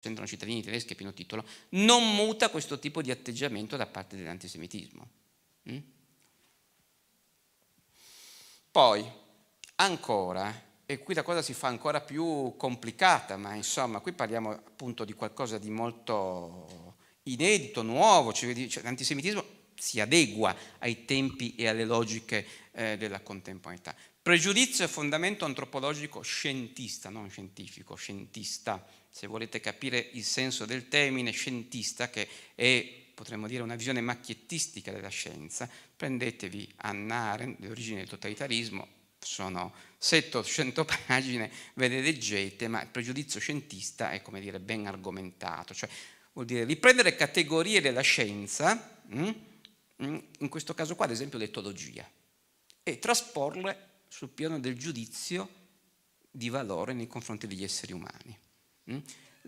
sentono cittadini tedeschi a pieno titolo, non muta questo tipo di atteggiamento da parte dell'antisemitismo. Mm? Poi, ancora, e qui la cosa si fa ancora più complicata, ma insomma qui parliamo appunto di qualcosa di molto inedito, nuovo, cioè, cioè, l'antisemitismo si adegua ai tempi e alle logiche eh, della contemporaneità. Pregiudizio è fondamento antropologico scientista, non scientifico, scientista. Se volete capire il senso del termine scientista, che è, potremmo dire, una visione macchiettistica della scienza, prendetevi Anna Arendt, le origini del totalitarismo, sono 700 pagine, ve le leggete, ma il pregiudizio scientista è, come dire, ben argomentato. Cioè, vuol dire riprendere categorie della scienza, mm, mm, in questo caso qua ad esempio l'etologia, e trasporle sul piano del giudizio di valore nei confronti degli esseri umani. Mm?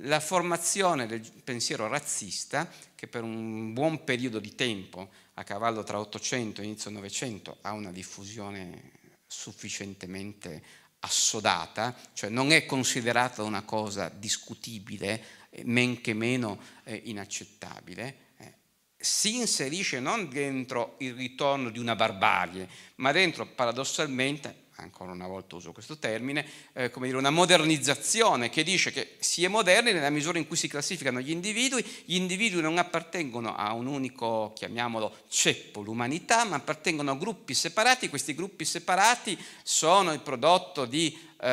La formazione del pensiero razzista, che per un buon periodo di tempo, a cavallo tra 800 e inizio 900, ha una diffusione sufficientemente assodata, cioè non è considerata una cosa discutibile, men che meno eh, inaccettabile, eh, si inserisce non dentro il ritorno di una barbarie, ma dentro paradossalmente ancora una volta uso questo termine, eh, come dire, una modernizzazione che dice che si è moderni nella misura in cui si classificano gli individui, gli individui non appartengono a un unico, chiamiamolo, ceppo, l'umanità, ma appartengono a gruppi separati, questi gruppi separati sono il prodotto di eh,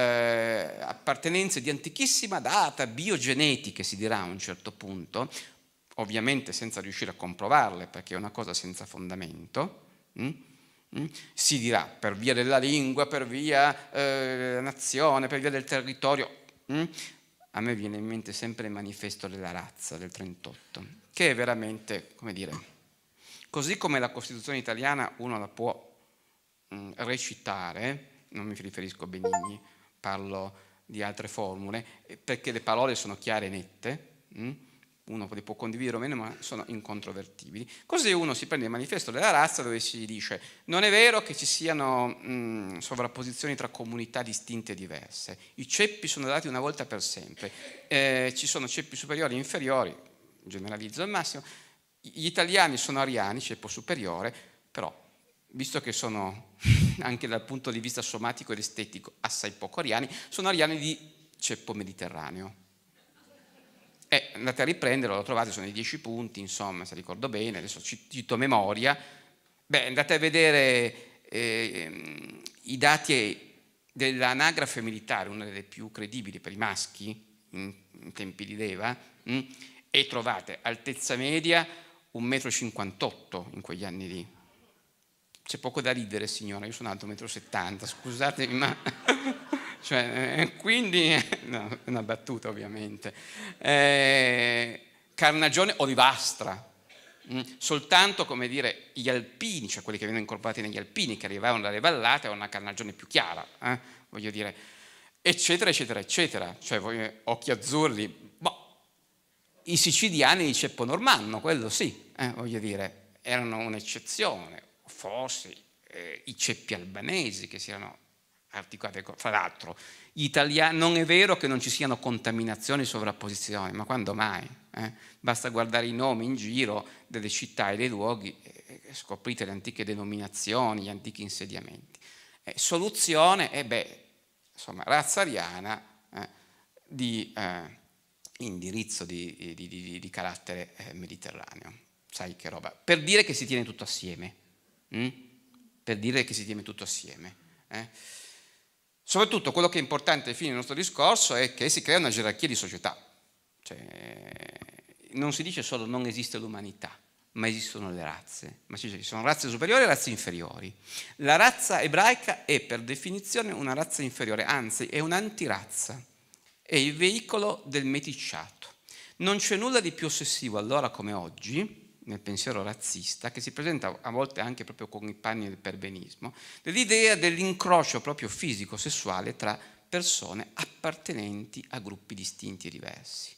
appartenenze di antichissima data, biogenetiche si dirà a un certo punto, ovviamente senza riuscire a comprovarle perché è una cosa senza fondamento. Mh? Mm? Mm? Si dirà per via della lingua, per via eh, della nazione, per via del territorio. Mm? A me viene in mente sempre il manifesto della razza del 38, che è veramente, come dire, così come la Costituzione italiana uno la può mm, recitare, non mi riferisco a Benigni, parlo di altre formule, eh, perché le parole sono chiare e nette, mh? uno li può condividere o meno, ma sono incontrovertibili. Così uno si prende il manifesto della razza dove si dice non è vero che ci siano mh, sovrapposizioni tra comunità distinte e diverse, i ceppi sono dati una volta per sempre, eh, ci sono ceppi superiori e inferiori, generalizzo al massimo, gli italiani sono ariani, ceppo superiore, però visto che sono anche dal punto di vista somatico ed estetico assai poco ariani, sono ariani di ceppo mediterraneo e eh, andate a riprenderlo, lo trovate, sono i 10 punti, insomma, se ricordo bene, adesso cito memoria. Beh, andate a vedere eh, i dati dell'anagrafe militare, una delle più credibili per i maschi in, in tempi di leva, mh, hm, e trovate altezza media 1,58 m in quegli anni lì. C'è poco da ridere, signora, io sono alto 1,70 m, scusatemi, ma... Cioè, eh, eh, quindi, no, è una battuta ovviamente. Eh, carnagione olivastra, mm, soltanto come dire gli alpini, cioè quelli che venivano incorporati negli alpini, che arrivavano dalle vallate, avevano una carnagione più chiara, eh? voglio dire, eccetera, eccetera, eccetera, cioè voglio, eh, occhi azzurri, boh, i siciliani di Ceppo Normanno, quello sì, eh? voglio dire, erano un'eccezione, forse eh, i ceppi albanesi che si erano articolate. Fra l'altro, non è vero che non ci siano contaminazioni e sovrapposizioni, ma quando mai? Eh? Basta guardare i nomi in giro delle città e dei luoghi e scoprite le antiche denominazioni, gli antichi insediamenti. Eh, soluzione, eh beh, insomma, razza ariana eh, di eh, indirizzo di, di, di, di carattere eh, mediterraneo. Sai che roba. Per dire che si tiene tutto assieme. Mm? Per dire che si tiene tutto assieme. Eh? Soprattutto quello che è importante ai fini del nostro discorso è che si crea una gerarchia di società. Cioè, non si dice solo non esiste l'umanità, ma esistono le razze. Ma ci sono razze superiori e razze inferiori. La razza ebraica è per definizione una razza inferiore, anzi è un'antirazza, è il veicolo del meticciato. Non c'è nulla di più ossessivo allora come oggi nel pensiero razzista, che si presenta a volte anche proprio con i panni del perbenismo, dell'idea dell'incrocio proprio fisico-sessuale tra persone appartenenti a gruppi distinti e diversi.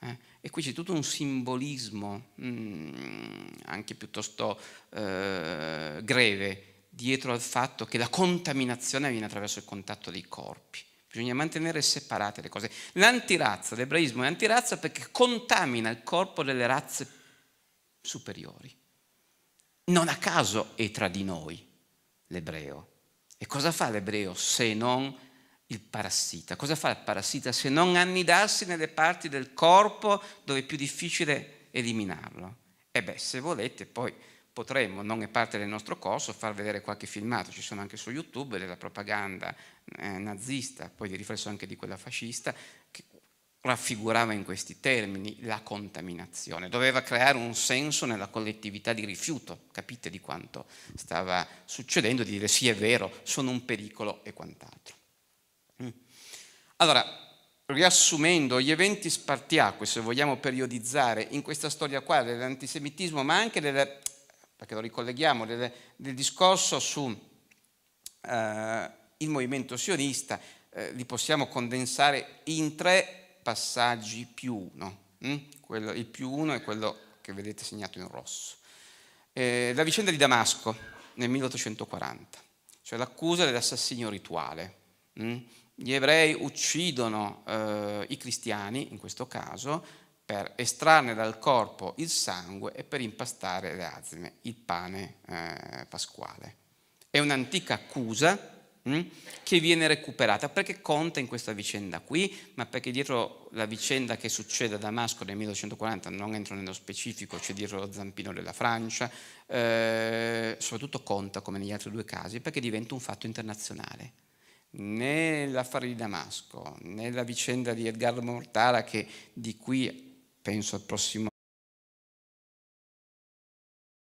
Eh? E qui c'è tutto un simbolismo mh, mm, anche piuttosto eh, greve dietro al fatto che la contaminazione avviene attraverso il contatto dei corpi. Bisogna mantenere separate le cose. L'antirazza, l'ebraismo è antirazza perché contamina il corpo delle razze superiori. Non a caso è tra di noi l'ebreo. E cosa fa l'ebreo se non il parassita? Cosa fa il parassita se non annidarsi nelle parti del corpo dove è più difficile eliminarlo? E beh, se volete poi potremmo, non è parte del nostro corso, far vedere qualche filmato, ci sono anche su YouTube della propaganda eh, nazista, poi di riflesso anche di quella fascista, che raffigurava in questi termini la contaminazione, doveva creare un senso nella collettività di rifiuto, capite di quanto stava succedendo, di dire sì è vero, sono un pericolo e quant'altro. Mm. Allora, riassumendo gli eventi spartiacque, se vogliamo periodizzare in questa storia qua dell'antisemitismo, ma anche delle, perché lo ricolleghiamo, delle, del discorso su eh, movimento sionista, eh, li possiamo condensare in tre passaggi più uno. no? mm? il più uno è quello che vedete segnato in rosso. Eh, la vicenda di Damasco nel 1840, cioè l'accusa dell'assassinio rituale. Mm? Gli ebrei uccidono eh, i cristiani, in questo caso, per estrarne dal corpo il sangue e per impastare le azime, il pane eh, pasquale. È un'antica accusa Mm? che viene recuperata. Perché conta in questa vicenda qui? Ma perché dietro la vicenda che succede a Damasco nel 1240, non entro nello specifico, c'è cioè dietro lo zampino della Francia, eh, soprattutto conta come negli altri due casi, perché diventa un fatto internazionale Nell'affare di Damasco, nella vicenda di Edgardo Mortara che di qui, penso al prossimo